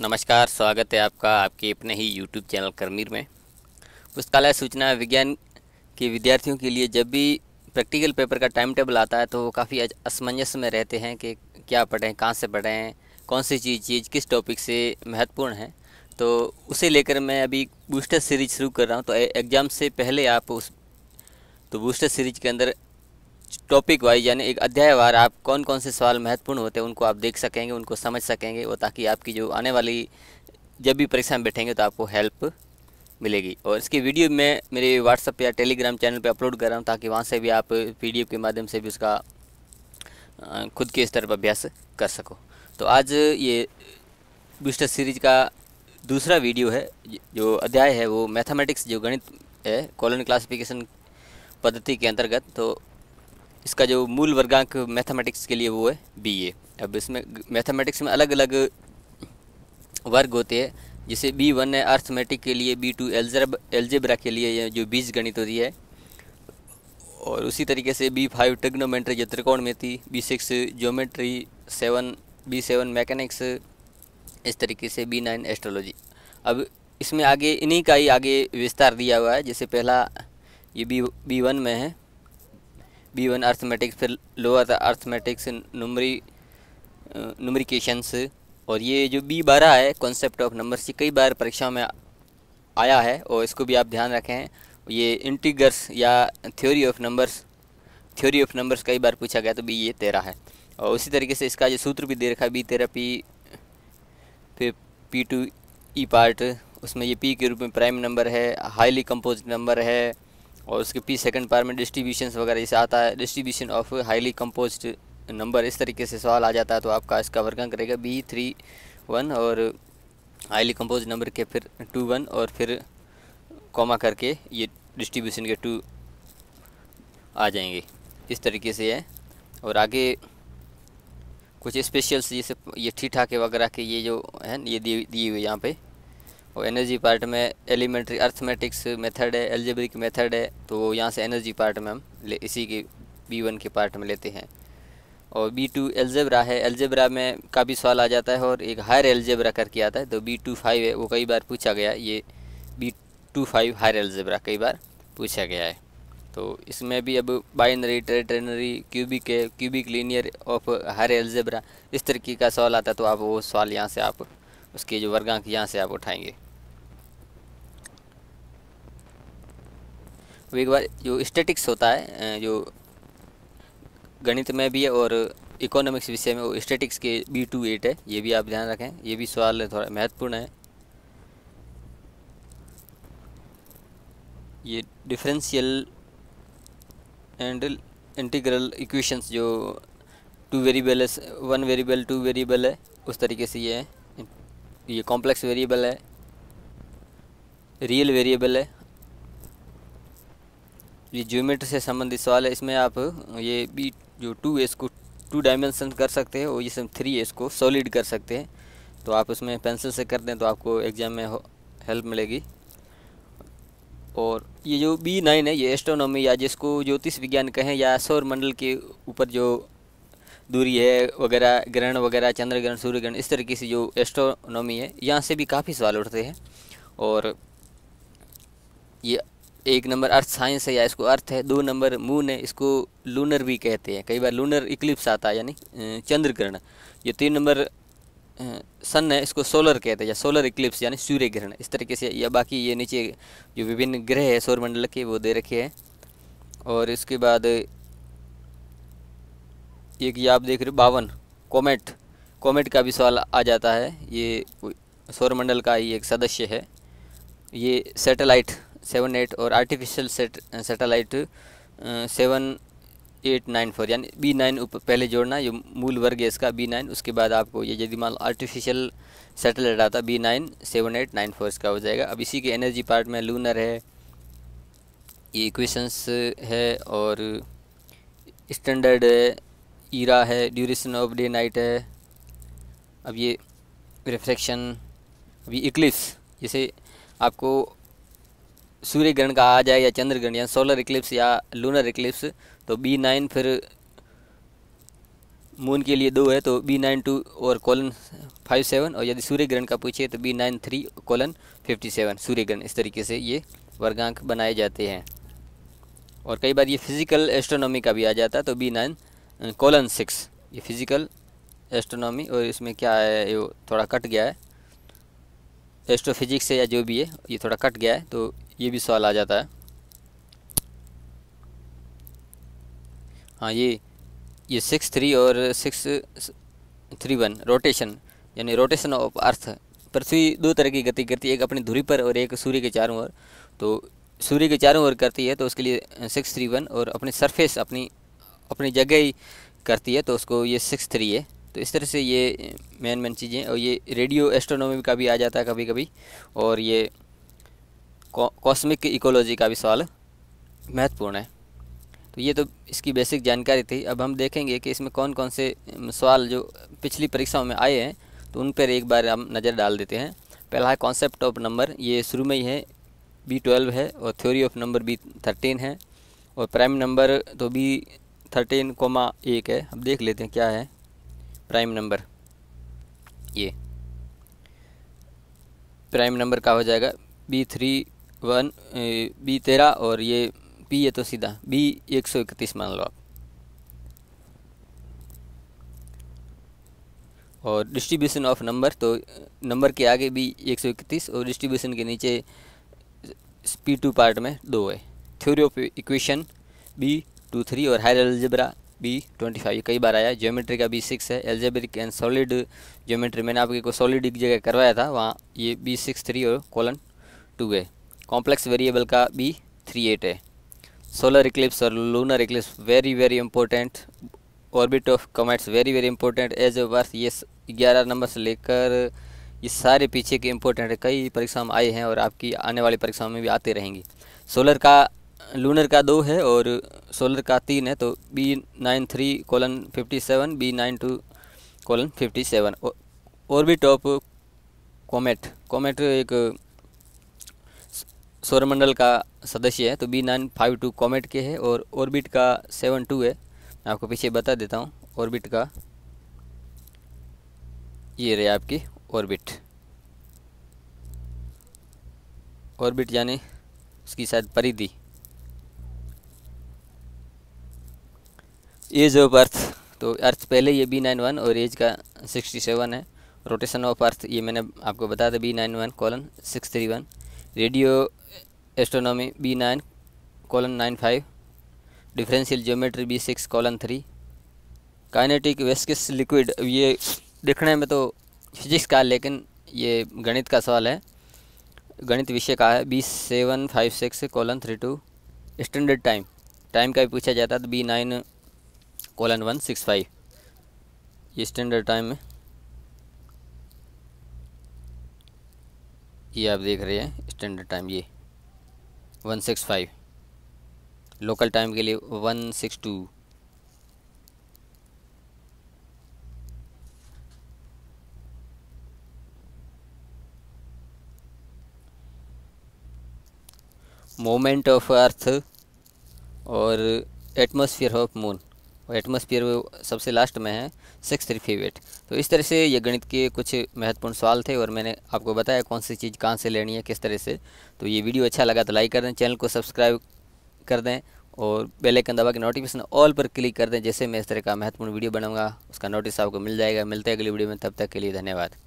नमस्कार स्वागत है आपका आपके अपने ही यूट्यूब चैनल करमीर में पुस्तकालय सूचना विज्ञान के विद्यार्थियों के लिए जब भी प्रैक्टिकल पेपर का टाइम टेबल आता है तो वो काफ़ी असमंजस में रहते हैं कि क्या पढ़ें कहाँ से पढ़ें कौन सी चीज़ चीज़ किस टॉपिक से महत्वपूर्ण है तो उसे लेकर मैं अभी बूस्टर सीरीज शुरू कर रहा हूँ तो एग्ज़ाम से पहले आप उस तो बूस्टर सीरीज के अंदर टॉपिक वाइज यानी एक अध्यायवार आप कौन कौन से सवाल महत्वपूर्ण होते हैं उनको आप देख सकेंगे उनको समझ सकेंगे और ताकि आपकी जो आने वाली जब भी परीक्षा में बैठेंगे तो आपको हेल्प मिलेगी और इसकी वीडियो मैं मेरे व्हाट्सअप या टेलीग्राम चैनल पर अपलोड कर रहा हूँ ताकि वहाँ से भी आप पी के माध्यम से भी उसका खुद के स्तर पर अभ्यास कर सको तो आज ये बूस्टर सीरीज का दूसरा वीडियो है जो अध्याय है वो मैथमेटिक्स जो गणित है कॉलन क्लासिफिकेशन पद्धति के अंतर्गत तो इसका जो मूल वर्गांक मैथमेटिक्स के लिए वो है बी ए अब इसमें मैथमेटिक्स में अलग अलग वर्ग होते हैं जैसे बी वन है अर्थमेटिक के लिए बी टू एल्जरब एल्जेब्रा के लिए जो बीज गणित होती है और उसी तरीके से बी फाइव टेग्नोमेंट्री जो त्रिकोण में थी B six geometry seven B seven mechanics इस तरीके से बी नाइन एस्ट्रोलॉजी अब इसमें आगे इन्हीं का ही आगे विस्तार दिया हुआ है जैसे पहला ये बी बी वन में है बी वन अर्थमेटिक्स फिर लोअर अर्थमेटिक्स नुमरी नुमरिकेशंस और ये जो बी बारह है कॉन्सेप्ट ऑफ नंबर्स ये कई बार परीक्षा में आया है और इसको भी आप ध्यान रखें ये इंटीगर्स या theory of numbers theory of numbers कई बार पूछा गया तो बी ये तेरह है और उसी तरीके से इसका जो सूत्र भी दे रखा है बी तेरह पी फिर पी टू ई पार्ट उसमें ये पी के रूप में प्राइम नंबर है हाईली कंपोज नंबर है और उसके पी सेकंड पार में डिस्ट्रीब्यूशन वगैरह जैसे आता है distribution of highly compose number इस तरीके से सवाल आ जाता है तो आपका इसका वर्गांक रहेगा बी थ्री वन और हाईली कंपोज नंबर के फिर टू वन और फिर कॉमा करके ये डिस्ट्रीब्यूशन के टू आ जाएंगे इस तरीके से है और आगे कुछ स्पेशल्स जैसे ये ठीक ठाक वगैरह के ये जो है ये दिए हुए यहाँ पे और एनर्जी पार्ट में एलिमेंट्री अर्थमेटिक्स मेथड है एलजेब्रिक मेथड है तो वो यहाँ से एनर्जी पार्ट में हम ले इसी के बी वन के पार्ट में लेते हैं और बी टू एलजेब्रा है एल्जेब्रा में काफ़ी सवाल आ जाता है और एक हायर एलजेब्रा करके आता है तो बी टू फाइव है वो कई बार पूछा गया ये B two five higher algebra कई बार पूछा गया है तो इसमें भी अब बाइनरी टेरेटनरी क्यूबिक है cubic linear of higher algebra इस तरीके का सवाल आता है तो आप वो सवाल यहाँ से आप उसके जो वर्गांक यहाँ से आप उठाएंगे अब एक बार जो स्टेटिक्स होता है जो गणित में भी है और इकोनॉमिक्स विषय में वो स्टेटिक्स के बी टू एट है ये भी आप ध्यान रखें ये भी सवाल थोड़ा महत्वपूर्ण है ये डिफरेंशियल एंड इंटीग्रल इक्वेशंस जो टू वेरिएबल है वन वेरिएबल टू वेरिएबल है उस तरीके से ये है ये कॉम्प्लेक्स वेरिएबल है रियल वेरिएबल है ये ज्योमेट्री से संबंधित सवाल है इसमें आप ये बी जो टू एस को टू डायमेंशन कर सकते हैं और ये सब थ्री एस को सॉलिड कर सकते हैं तो आप उसमें पेंसिल से कर दें तो आपको एग्ज़ाम में हेल्प मिलेगी और ये जो बी नाइन है ये एस्ट्रोनॉमी या जिसको ज्योतिष विज्ञान कहें या सौर मंडल के ऊपर जो दूरी है वगैरह ग्रहण वगैरह चंद्र ग्रहण सूर्य ग्रहण इस तरीके से जो एस्ट्रोनॉमी है यहाँ से भी काफ़ी सवाल उठते हैं और ये एक नंबर अर्थ साइंस है या इसको अर्थ है दो नंबर मून है इसको लूनर भी कहते हैं कई बार लूनर इक्लिप्स आता है यानी चंद्र ग्रहण ये तीन नंबर सन है इसको सोलर कहते हैं या सोलर इक्लिप्स यानी सूर्य ग्रहण इस तरीके से या बाकी ये नीचे जो विभिन्न ग्रह है सौरमंडल के वो दे रखे हैं और इसके बाद एक ये आप देख रहे हो बावन कॉमेट कॉमेट का भी सवाल आ जाता है ये सौरमंडल का ही एक सदस्य है ये सैटेलाइट सेवन एट और artificial set satellite seven eight nine four यानी बी नाइन पहले जोड़ना ये मूल वर्ग है इसका बी नाइन उसके बाद आपको ये यदि मान आर्टिफिशियल सेटेलाइट आता B nine seven eight nine four इसका हो जाएगा अब इसी के एनर्जी पार्ट में लूनर है ये इक्वेशंस है और स्टैंडर्ड है ईरा है ड्यूरेशन ऑफ डे नाइट है अब ये रिफ्लेक्शन अभी इक्लिप्स जैसे आपको सूर्य ग्रहण का आ जाए या चंद्र ग्रहण या सोलर इक्लिप्स या लूनर इक्लिप्स तो बी नाइन फिर मून के लिए दो है तो बी नाइन टू और कॉलन फाइव सेवन और यदि सूर्य ग्रहण का पूछे तो B nine three colon fifty seven सूर्य ग्रहण इस तरीके से ये वर्गांक बनाए जाते हैं और कई बार ये फिज़िकल एस्ट्रोनॉमी का भी आ जाता है तो बी नाइन कॉलन सिक्स ये फिज़िकल एस्ट्रोनॉमी और इसमें क्या है ये थोड़ा कट गया है एस्ट्रोफिजिक्स है या जो भी है ये थोड़ा कट गया है तो ये भी सवाल आ जाता है हाँ ये ये सिक्स थ्री और सिक्स थ्री वन रोटेशन यानी रोटेशन ऑफ अर्थ पृथ्वी दो तरह की गति करती है एक अपनी धुरी पर और एक सूर्य के चारों ओर तो सूर्य के चारों ओर करती है तो उसके लिए सिक्स थ्री वन और अपनी सरफेस अपनी अपनी जगह ही करती है तो उसको ये सिक्स थ्री है तो इस तरह से ये मेन मेन चीज़ें और ये रेडियो एस्ट्रोनॉमी का भी आ जाता है कभी कभी और ये कॉस्मिक इकोलॉजी का भी सवाल महत्वपूर्ण है तो ये तो इसकी बेसिक जानकारी थी अब हम देखेंगे कि इसमें कौन कौन से सवाल जो पिछली परीक्षाओं में आए हैं तो उन पर एक बार हम नज़र डाल देते हैं पहला है कॉन्सेप्ट ऑफ नंबर ये शुरू में ही है बी ट्वेल्व है और theory of number B thirteen है और प्राइम नंबर तो बी थर्टीन कोमा एक है अब देख लेते हैं क्या है प्राइम नंबर ये प्राइम नंबर का हो जाएगा बी थ्री वन बी तेरह और ये पी है तो सीधा बी एक सौ इकतीस मान लो आप और डिस्ट्रीब्यूशन ऑफ नंबर तो नंबर के आगे भी एक सौ इकतीस और डिस्ट्रीब्यूशन के नीचे पी टू पार्ट में दो है theory of equation B two three और higher algebra B twenty five कई बार आया ज्योमेट्री का बी सिक्स है एल्जेब्रिक एंड सॉलिड ज्योमेट्री मैंने आपके को सॉलिड एक जगह करवाया था वहाँ ये बी सिक्स थ्री और कॉलन टू है कॉम्प्लेक्स वेरिएबल का बी थ्री एट है सोलर इक्लिप्स और lunar eclipse very very important orbit of comets very very important age of earth ये ग्यारह नंबर से लेकर ये सारे पीछे के इंपॉर्टेंट है कई परीक्षा में आए हैं और आपकी आने वाली परीक्षाओं में भी आते रहेंगे सोलर का लूनर का दो है और सोलर का तीन है तो B nine three colon fifty seven B nine two colon fifty seven orbit of comet comet एक सौरमंडल का सदस्य है तो B nine five two comet के है और ऑर्बिट का सेवन टू है मैं आपको पीछे बता देता हूँ ऑर्बिट का ये रहे आपकी ऑर्बिट ऑर्बिट यानी उसकी शायद परिधि एज ऑफ अर्थ तो अर्थ पहले ये बी नाइन वन और एज का सिक्सटी सेवन है रोटेशन ऑफ अर्थ ये मैंने आपको बताया था B nine one colon six three one radio astronomy B nine colon nine five differential geometry B six colon three kinetic viscous liquid ये देखने में तो फिजिक्स का है लेकिन ये गणित का सवाल है गणित विषय का है B seven five six colon three two standard time time का भी पूछा जाता है तो B nine colon one six five ये स्टैंडर्ड टाइम है ये आप देख रहे हैं स्टैंडर्ड टाइम ये one six five local time के लिए one six two moment of earth और एटमोसफियर ऑफ मून और एटमोसफियर सबसे लास्ट में है सिक्स थ्री फेवेट तो इस तरह से ये गणित के कुछ महत्वपूर्ण सवाल थे और मैंने आपको बताया कौन सी चीज़ कहाँ से लेनी है किस तरह से तो ये वीडियो अच्छा लगा तो लाइक कर दें चैनल को सब्सक्राइब कर दें और बेल आइकन दबा के नोटिफिकेशन ऑल पर क्लिक कर दें जैसे मैं इस तरह का महत्वपूर्ण वीडियो बनाऊंगा उसका नोटिस आपको मिल जाएगा मिलते हैं अगली वीडियो में तब तक के लिए धन्यवाद